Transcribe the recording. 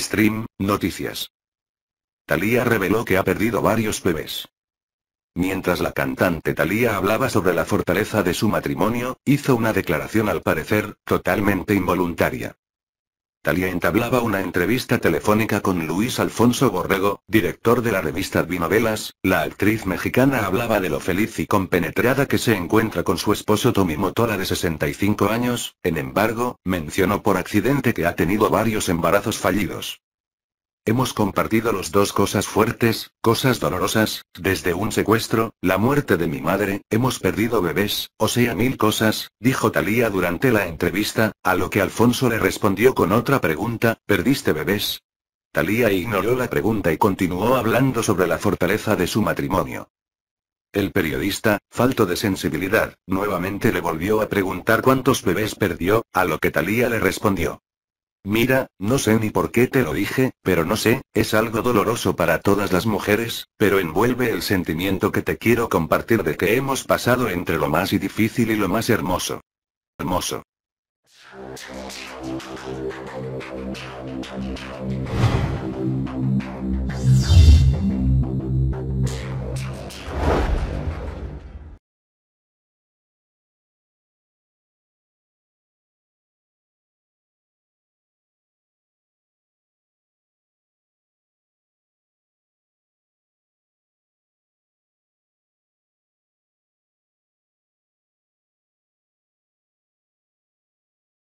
Stream, noticias. Talía reveló que ha perdido varios bebés. Mientras la cantante Talía hablaba sobre la fortaleza de su matrimonio, hizo una declaración al parecer, totalmente involuntaria. Talia entablaba una entrevista telefónica con Luis Alfonso Borrego, director de la revista Vinovelas, la actriz mexicana hablaba de lo feliz y compenetrada que se encuentra con su esposo Tommy Motora de 65 años, en embargo, mencionó por accidente que ha tenido varios embarazos fallidos. Hemos compartido los dos cosas fuertes, cosas dolorosas, desde un secuestro, la muerte de mi madre, hemos perdido bebés, o sea mil cosas, dijo Talía durante la entrevista, a lo que Alfonso le respondió con otra pregunta, ¿perdiste bebés? Talía ignoró la pregunta y continuó hablando sobre la fortaleza de su matrimonio. El periodista, falto de sensibilidad, nuevamente le volvió a preguntar cuántos bebés perdió, a lo que Talía le respondió. Mira, no sé ni por qué te lo dije, pero no sé, es algo doloroso para todas las mujeres, pero envuelve el sentimiento que te quiero compartir de que hemos pasado entre lo más difícil y lo más hermoso. Hermoso.